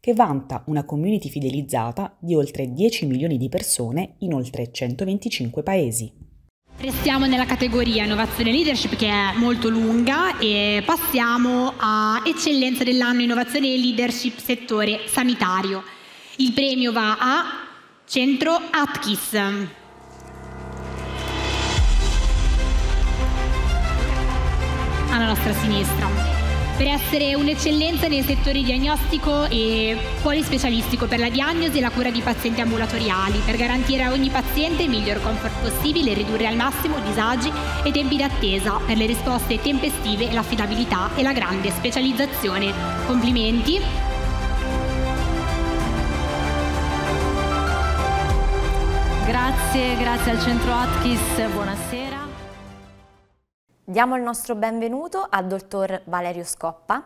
che vanta una community fidelizzata di oltre 10 milioni di persone in oltre 125 paesi. Restiamo nella categoria innovazione leadership che è molto lunga e passiamo a eccellenza dell'anno innovazione e leadership settore sanitario. Il premio va a Centro Atkis. Alla nostra sinistra per essere un'eccellenza nel settore diagnostico e polispecialistico per la diagnosi e la cura di pazienti ambulatoriali, per garantire a ogni paziente il miglior comfort possibile e ridurre al massimo disagi e tempi d'attesa per le risposte tempestive, l'affidabilità e la grande specializzazione. Complimenti! Grazie, grazie al centro Atkis, buonasera. Diamo il nostro benvenuto al dottor Valerio Scoppa,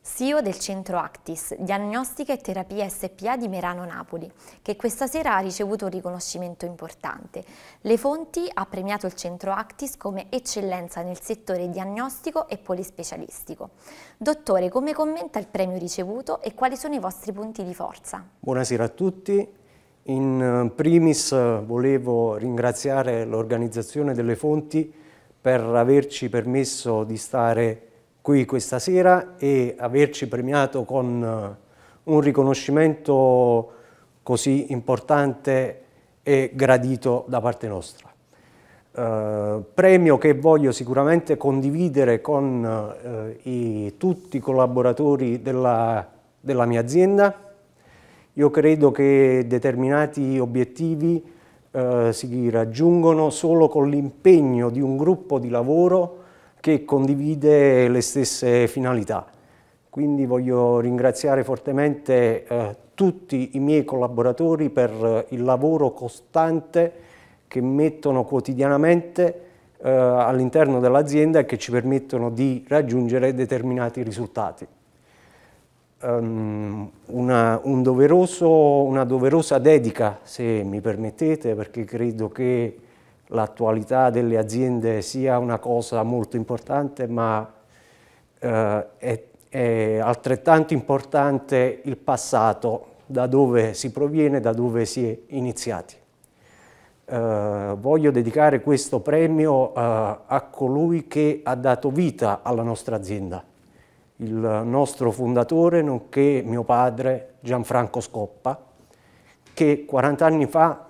CEO del Centro Actis, Diagnostica e Terapia SPA di Merano Napoli, che questa sera ha ricevuto un riconoscimento importante. Le Fonti ha premiato il Centro Actis come eccellenza nel settore diagnostico e polispecialistico. Dottore, come commenta il premio ricevuto e quali sono i vostri punti di forza? Buonasera a tutti, in primis eh, volevo ringraziare l'organizzazione delle Fonti per averci permesso di stare qui questa sera e averci premiato con eh, un riconoscimento così importante e gradito da parte nostra. Eh, premio che voglio sicuramente condividere con eh, i, tutti i collaboratori della, della mia azienda. Io credo che determinati obiettivi eh, si raggiungono solo con l'impegno di un gruppo di lavoro che condivide le stesse finalità. Quindi voglio ringraziare fortemente eh, tutti i miei collaboratori per il lavoro costante che mettono quotidianamente eh, all'interno dell'azienda e che ci permettono di raggiungere determinati risultati. Ehm, una, un doveroso, una doverosa dedica, se mi permettete, perché credo che l'attualità delle aziende sia una cosa molto importante, ma uh, è, è altrettanto importante il passato, da dove si proviene, da dove si è iniziati. Uh, voglio dedicare questo premio uh, a colui che ha dato vita alla nostra azienda, il nostro fondatore, nonché mio padre Gianfranco Scoppa, che 40 anni fa,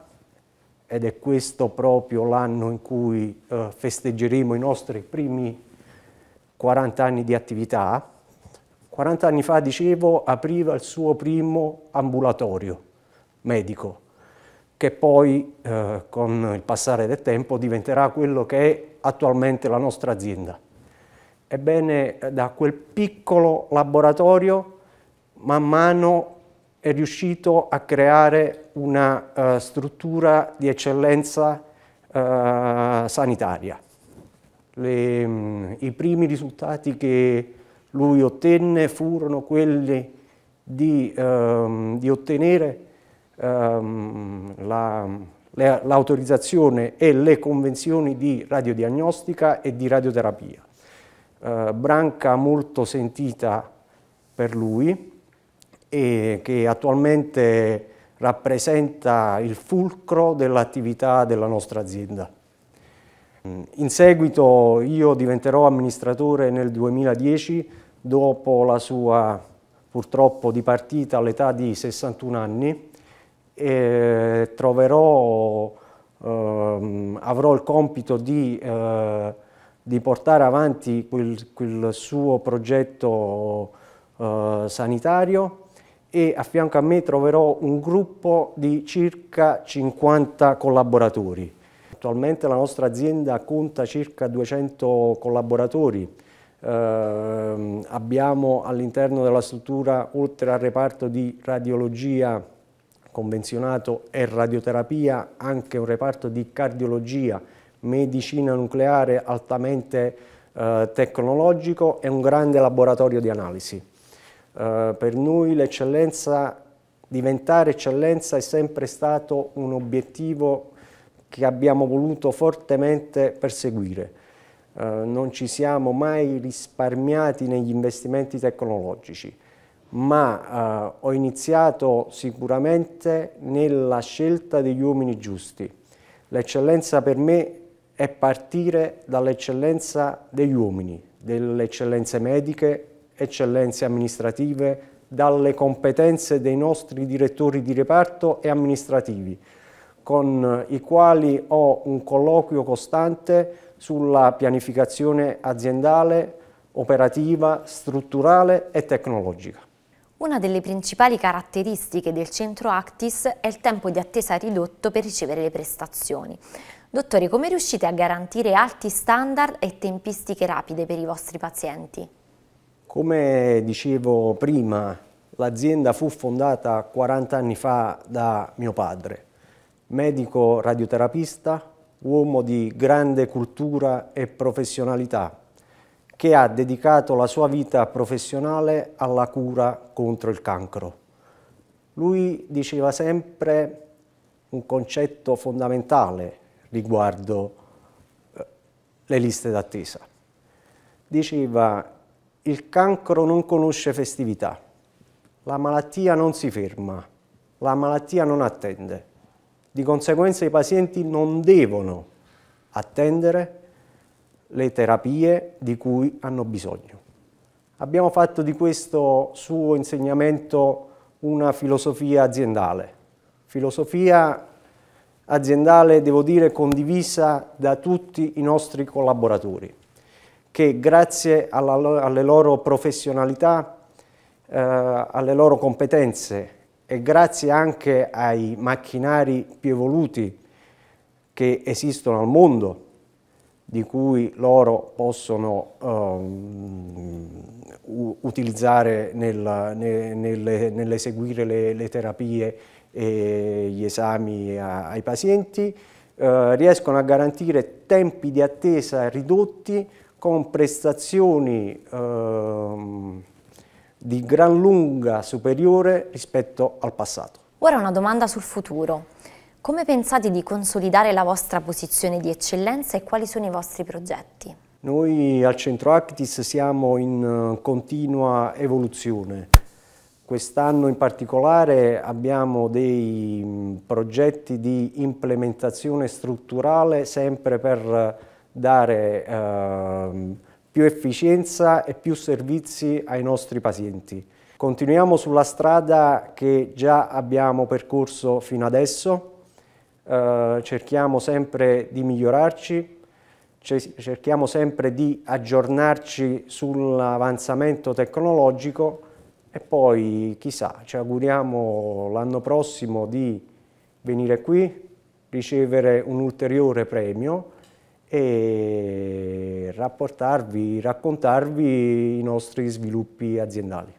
ed è questo proprio l'anno in cui eh, festeggeremo i nostri primi 40 anni di attività, 40 anni fa, dicevo, apriva il suo primo ambulatorio medico, che poi eh, con il passare del tempo diventerà quello che è attualmente la nostra azienda. Ebbene, da quel piccolo laboratorio man mano è riuscito a creare una uh, struttura di eccellenza uh, sanitaria. Le, mh, mm, I primi risultati che lui ottenne furono quelli di, um, di ottenere um, l'autorizzazione e le convenzioni di radiodiagnostica e di radioterapia eh, branca molto sentita per lui e che attualmente rappresenta il fulcro dell'attività della nostra azienda. In seguito io diventerò amministratore nel 2010 dopo la sua purtroppo dipartita all'età di 61 anni e troverò, ehm, avrò il compito di eh, di portare avanti quel, quel suo progetto eh, sanitario e a fianco a me troverò un gruppo di circa 50 collaboratori. Attualmente la nostra azienda conta circa 200 collaboratori, eh, abbiamo all'interno della struttura, oltre al reparto di radiologia convenzionato e radioterapia, anche un reparto di cardiologia medicina nucleare altamente eh, tecnologico e un grande laboratorio di analisi. Eh, per noi l'eccellenza, diventare eccellenza è sempre stato un obiettivo che abbiamo voluto fortemente perseguire. Eh, non ci siamo mai risparmiati negli investimenti tecnologici, ma eh, ho iniziato sicuramente nella scelta degli uomini giusti. L'eccellenza per me è partire dall'eccellenza degli uomini, delle eccellenze mediche, eccellenze amministrative, dalle competenze dei nostri direttori di reparto e amministrativi, con i quali ho un colloquio costante sulla pianificazione aziendale, operativa, strutturale e tecnologica. Una delle principali caratteristiche del centro Actis è il tempo di attesa ridotto per ricevere le prestazioni. Dottore, come riuscite a garantire alti standard e tempistiche rapide per i vostri pazienti? Come dicevo prima, l'azienda fu fondata 40 anni fa da mio padre, medico radioterapista, uomo di grande cultura e professionalità, che ha dedicato la sua vita professionale alla cura contro il cancro. Lui diceva sempre un concetto fondamentale riguardo eh, le liste d'attesa. Diceva il cancro non conosce festività, la malattia non si ferma, la malattia non attende. Di conseguenza i pazienti non devono attendere le terapie di cui hanno bisogno. Abbiamo fatto di questo suo insegnamento una filosofia aziendale, filosofia aziendale devo dire condivisa da tutti i nostri collaboratori che grazie alla, alle loro professionalità, eh, alle loro competenze e grazie anche ai macchinari più evoluti che esistono al mondo, di cui loro possono um, utilizzare nel, nel, nell'eseguire le, le, terapie e gli esami a, ai pazienti, uh, riescono a garantire tempi di attesa ridotti con prestazioni um, di gran lunga superiore rispetto al passato. Ora una domanda sul futuro. Come pensate di consolidare la vostra posizione di eccellenza e quali sono i vostri progetti? Noi al Centro Actis siamo in eh, continua evoluzione. Quest'anno in particolare abbiamo dei mm, progetti di implementazione strutturale sempre per dare eh, più efficienza e più servizi ai nostri pazienti. Continuiamo sulla strada che già abbiamo percorso fino adesso, eh, cerchiamo sempre di migliorarci, cioè, cerchiamo sempre di aggiornarci sull'avanzamento tecnologico e poi chissà, ci auguriamo l'anno prossimo di venire qui, ricevere un ulteriore premio e rapportarvi, raccontarvi i nostri sviluppi aziendali.